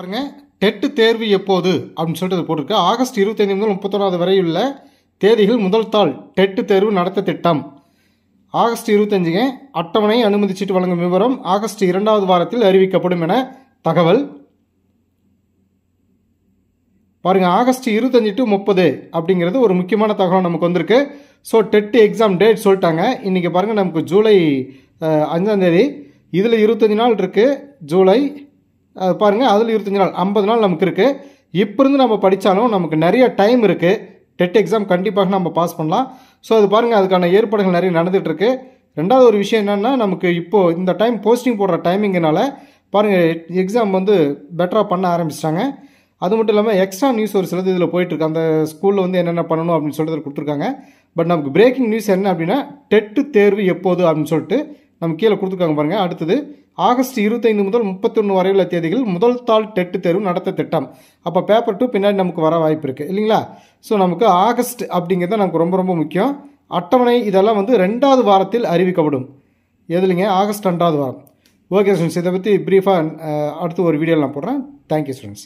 பாருங்க டெட்டு தேர்வு எப்போது அப்படின்னு சொல்லிட்டு போட்டிருக்கு ஆகஸ்ட் இருபத்தைந்து முதல் முப்பத்தொன்னாவது வரையுள்ள தேதிகள் முதல் தாள் டெட்டு தேர்வு நடத்த திட்டம் ஆகஸ்ட் இருபத்தஞ்சுங்க அட்டவணை அனுமதிச்சிட்டு வழங்கும் விவரம் ஆகஸ்ட் இரண்டாவது வாரத்தில் அறிவிக்கப்படும் என தகவல் பாருங்கள் ஆகஸ்ட் இருபத்தஞ்சு டு முப்பது அப்படிங்கிறது ஒரு முக்கியமான தகவல் நமக்கு வந்திருக்கு ஸோ டெட்டு எக்ஸாம் டேட் சொல்லிட்டாங்க இன்றைக்கி பாருங்கள் நமக்கு ஜூலை அஞ்சாந்தேதி இதில் இருபத்தஞ்சி நாள் இருக்குது ஜூலை பாருங்கள் அதில் இருபத்தஞ்சி நாள் ஐம்பது நாள் நமக்கு இருக்குது இப்போ இருந்து நம்ம படித்தாலும் நமக்கு நிறைய டைம் இருக்குது டெட் எக்ஸாம் கண்டிப்பாக நம்ம பாஸ் பண்ணலாம் ஸோ அது பாருங்கள் அதுக்கான ஏற்பாடுகள் நிறைய நடந்துகிட்ருக்கு ரெண்டாவது ஒரு விஷயம் என்னென்னா நமக்கு இப்போது இந்த டைம் போஸ்டிங் போடுற டைமிங்கனால பாருங்கள் எக்ஸாம் வந்து பெட்டராக பண்ண ஆரம்பிச்சிட்டாங்க அது மட்டும் இல்லாமல் எக்ஸ்ட்ரா நியூஸ் ஒரு சிலது இதில் போயிட்டுருக்கு அந்த ஸ்கூலில் வந்து என்னென்ன பண்ணணும் அப்படின்னு சொல்லிட்டு கொடுத்துருக்காங்க பட் நமக்கு பிரேக்கிங் நியூஸ் என்ன அப்படின்னா டெட்டு தேர்வு எப்போது அப்படின்னு சொல்லிட்டு நம்ம கீழே கொடுத்துருக்காங்க பாருங்கள் அடுத்தது ஆகஸ்ட் இருபத்தைந்து முதல் முப்பத்தொன்று வரையுள்ள தேதிகள் முதல் தாள் டெட்டு தேர்வு நடத்த திட்டம் அப்போ பேப்பர் டூ பின்னாடி நமக்கு வர வாய்ப்பு இருக்குது இல்லைங்களா ஸோ நமக்கு ஆகஸ்ட் அப்படிங்கிறது நமக்கு ரொம்ப ரொம்ப முக்கியம் அட்டவணை இதெல்லாம் வந்து ரெண்டாவது வாரத்தில் அறிவிக்கப்படும் இல்லைங்க ஆகஸ்ட் ரெண்டாவது வாரம் ஓகே ஸ்டூடெண்ட்ஸ் இதை பற்றி ப்ரீஃபாக அடுத்து ஒரு வீடியோவில் நான் போடுறேன் தேங்க்யூ ஸ்டூடெண்ட்ஸ்